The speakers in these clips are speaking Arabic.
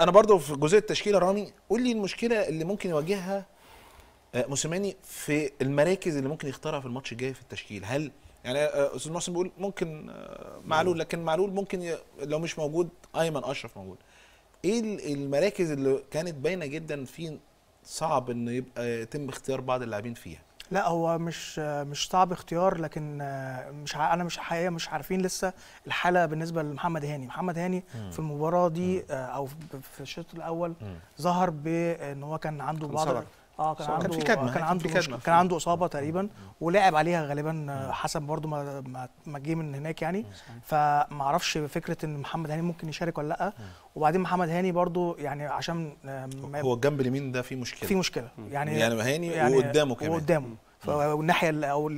انا برضو في جزئيه التشكيله رامي قول لي المشكله اللي ممكن يواجهها آه، موسيماني في المراكز اللي ممكن يختارها في الماتش الجاي في التشكيل هل يعني آه، آه، استاذ محسن بيقول ممكن معلول لكن معلول ممكن لو مش موجود ايمن اشرف موجود ايه المراكز اللي كانت باينه جدا في صعب ان يبقى يتم اختيار بعض اللاعبين فيها لا هو مش مش صعب اختيار لكن مش انا مش حقيقه مش عارفين لسه الحاله بالنسبه لمحمد هاني محمد هاني مم. في المباراه دي مم. آه، او في الشوط الاول مم. ظهر بان هو كان عنده بعض اه كان عنده كان في كان, كان عنده في آه، كان عنده اصابه تقريبا ولعب عليها غالبا آه، حسب برده ما ما جه من هناك يعني فما اعرفش فكره ان محمد هاني ممكن يشارك ولا لا وبعدين محمد هاني برده يعني عشان آه، هو الجنب اليمين ده فيه مشكله فيه مشكله يعني يعني هاني يعني وقدامه كمان وقدامه والناحيه او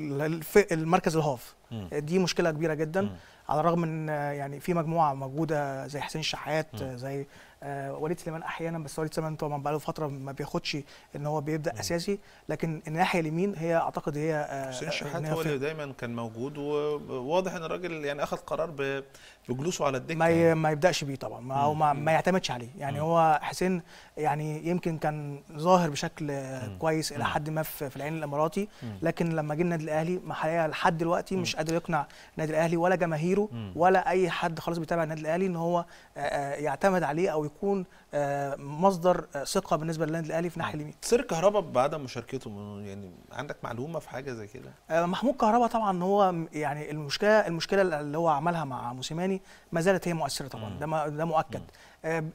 المركز الهاف دي مشكله كبيره جدا على الرغم ان آه، يعني في مجموعه موجوده زي حسين الشحات زي آه، وليد سليمان احيانا بس وليد سليمان طبعا بقاله فتره ما بياخدش ان هو بيبدا مم. اساسي لكن الناحيه اليمين هي اعتقد هي آه، حسين الشحات هو اللي دايما كان موجود وواضح ان الراجل يعني اخذ قرار بجلوسه على الدكه ما, يعني. ما يبداش بيه طبعا ما هو ما, ما يعتمدش عليه يعني مم. هو حسين يعني يمكن كان ظاهر بشكل مم. كويس الى حد ما في العين الاماراتي لكن لما جه النادي الاهلي ما الحقيقه لحد دلوقتي مش قادر يقنع النادي الاهلي ولا جماهيره ولا اي حد خلاص بيتابع النادي الاهلي ان هو آه، آه، يعتمد عليه او يكون آه، مصدر ثقه بالنسبه للنادي الاهلي في الناحيه اليمين سير كهربا بعد مشاركته يعني عندك معلومه في حاجه زي كده محمود كهربا طبعا هو يعني المشكله المشكله اللي هو عملها مع موسيماني ما زالت هي مؤثره طبعا ده ده مؤكد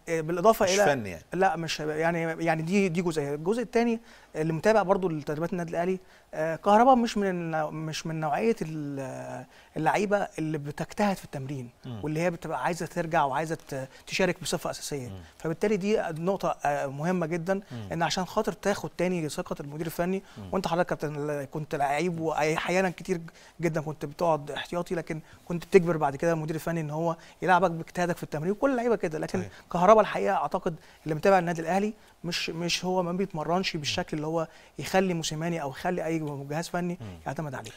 بالاضافه مش الى فن يعني. لا مش يعني يعني دي دي جزئيه الجزء الثاني اللي متابع برضو لتدريبات النادي الاهلي كهربا مش من مش من نوعيه اللعيبه اللي بتجتهد في التمرين واللي هي بتبقى عايزه ترجع وعايزه تشارك بصفه اساسيه فبالتالي دي نقطه آه، مهمه جدا ان عشان خاطر تاخد تاني ثقه المدير الفني وانت حضرتك كابتن كنت لعيب واحيانا كتير جدا كنت بتقعد احتياطي لكن كنت بتجبر بعد كده المدير الفني ان هو يلعبك باجتهادك في التمرين وكل اللعيبه كده لكن أي. كهربا الحقيقه اعتقد اللي متابع النادي الاهلي مش مش هو ما بيتمرنش بالشكل اللي هو يخلي موسيماني او يخلي اي جهاز فني يعتمد عليه